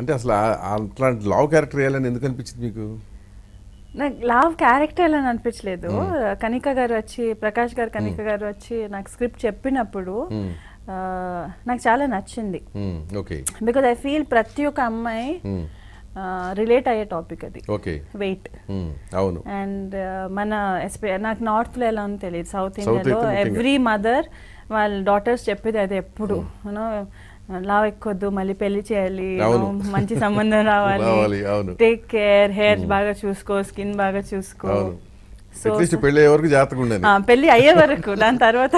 అంటే అసలు అట్లాంటి లవ్ క్యారెక్టర్ వేయాలని ఎందుకు అనిపించింది మీకు నాకు లావ్ క్యారెక్టర్ అని అనిపించలేదు కనిక గారు వచ్చి ప్రకాష్ గారు కనిక గారు వచ్చి నాకు స్క్రిప్ట్ చెప్పినప్పుడు నాకు చాలా నచ్చింది బికాజ్ ఐ ఫీల్ ప్రతి ఒక్క అమ్మాయి రిలేట్ అయ్యే టాపిక్ అది వెయిట్ అవును అండ్ మన నాకు నార్త్ లో ఎలా ఉందో తెలియదు సౌత్ ఇండియాలో ఎవ్రీ మదర్ వాళ్ళ డాటర్స్ చెప్పేది అది ఎప్పుడు లావ్ ఎక్కొద్దు మళ్ళీ పెళ్లి చేయాలి మంచి సంబంధం రావాలి టేక్ కేర్ హెయిర్ బాగా చూసుకో స్కిన్ బాగా చూసుకో సో పెళ్లి వరకు పెళ్లి అయ్యే వరకు దాని తర్వాత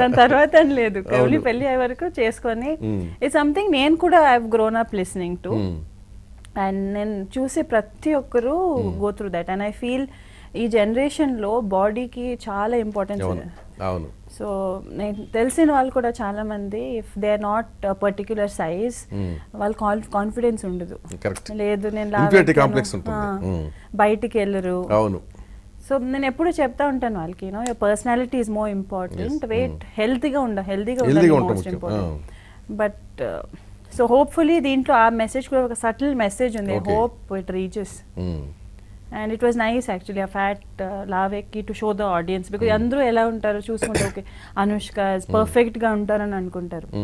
దాని తర్వాత లేదు ఓన్లీ పెళ్లి అయ్యే వరకు చేసుకొని ఈ hmm. సంథింగ్ నేను కూడా I grown up listening to and నేను చూసే ప్రతి ఒక్కరూ go through that and I feel ఈ జనరేషన్ లో బాడీకి చాలా ఇంపార్టెన్స్ అవును సో నేను తెలిసిన వాళ్ళు కూడా చాలా మంది if they are not particular size వాళ్ళు కాన్ఫిడెన్స్ ఉండదు లేదు నేను బయటికి వెళ్ళరు అవును సో నేను ఎప్పుడు చెప్తా ఉంటాను వాళ్ళకి no your personality is more important weight హెల్తీగా ఉండ హెల్తీగా ఉండాలి బట్ సో హోప్ఫుల్లీ దీంట్లో ఆ మెసేజ్ కూడా ఒక సటిల్ మెసేజ్ ఉంది hope it reaches and it was nice actually ఆ ఫ్యాట్ లావ్ ఎక్కి to show the audience because అందరూ ఎలా ఉంటారు చూసుకుంటే ఓకే అనుష్క పర్ఫెక్ట్గా hmm. ఉంటారని అనుకుంటారు సో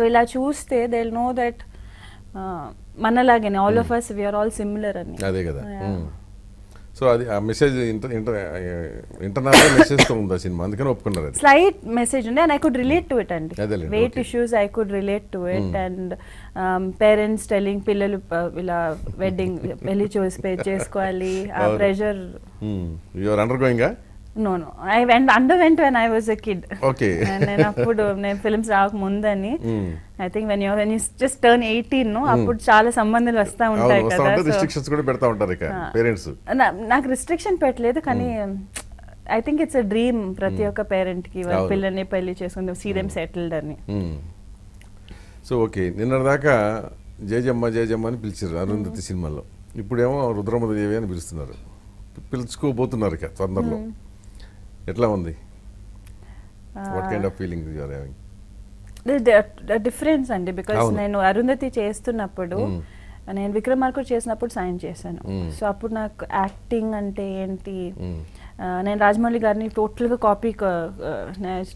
hmm. ఇలా చూస్తే దే నో దట్ మనలాగనే all of us we are all similar అని అదే కదా hmm. సో అది ఆ message inter inter internal message తో ఉంది సినిమా అందుకని ఒప్పుకున్నారు అది స్లైట్ మెసేజ్ ఉంది and I could relate to it అండి weight issues I could relate to it and parents telling పిల్లలు ఇలా వెడ్డింగ్ పెళ్లి చూసి చేసుకోవాలి ఆ pressure you are under going no no I went under vent when I was a kid okay నేను అప్పుడు నేను ఫిల్మ్స్ రాక ముందని I think when you when you just turn eighteen అప్పుడు చాలా సంబంధాలు వస్తా ఉంటాయి కదా రిస్ట్రిక్షన్స్ కూడా పెడతా ఉంటారు ఇక పేరెంట్స్ నాకు రిస్ట్రిక్షన్ పెట్టలేదు కానీ I think it's a dream ప్రతి hmm. ఒక్క పేరెంట్ కి వాళ్ళ పిల్లల్ని పెళ్లి చేసుకుందాం సీరియం సెటిల్డ్ hmm. అని సో hmm. ఓకే నిన్న దాకా జయజమ్మ జయజమ్మ అని పిలిచారు అరుంధతి సినిమాలో ఇప్పుడేమో రుద్రమదేవి అని పిలుస్తున్నారు పిలుచుకోబోతున్నారు ఇక తొందరలో ఎట్లా ఉంది డిఫరెన్స్ అండి బికాస్ నేను అరుంధతి చేస్తున్నప్పుడు నేను విక్రమార్కుడు చేసినప్పుడు సైన్ చేశాను సో అప్పుడు నాకు యాక్టింగ్ అంటే ఏంటి నేను రాజమౌళి గారిని టోటల్గా copy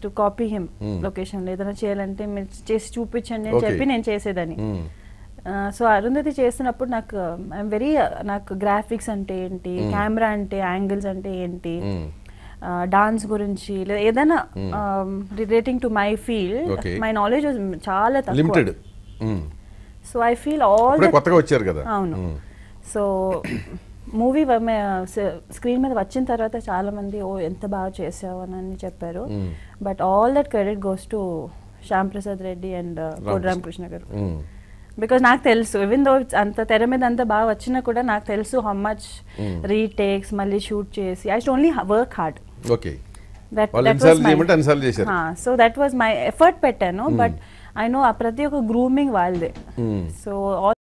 to copy him location ఏదైనా చేయాలంటే మీరు చేసి చూపించండి అని చెప్పి నేను చేసేదని సో అరుంధతి చేస్తున్నప్పుడు నాకు ఐఎమ్ వెరీ నాకు గ్రాఫిక్స్ అంటే ఏంటి కెమెరా అంటే యాంగిల్స్ అంటే ఏంటి డాన్స్ గురించి లేదా ఏదైనా relating to my field my knowledge చాలా limited so I feel all కొత్తగా వచ్చారు కదా అవును సో మూవీ స్క్రీన్ మీద వచ్చిన తర్వాత చాలా మంది ఓ ఎంత బాగా చేసావు అని చెప్పారు but all that credit goes to Shyam Prasad Reddy and Koti Krishna గారు బికాస్ నాకు తెలుసు ఈవెన్ దో అంత తెర మీద అంత బాగా వచ్చినా కూడా నాకు తెలుసు హౌ మచ్ రీటేక్స్ మళ్ళీ షూట్ చేసి I should only work hard so that was my effort పెట్టాను బట్ ఐ నో ఆ ప్రతి ఒక్క గ్రూమింగ్ వాళ్ళదే సో hmm.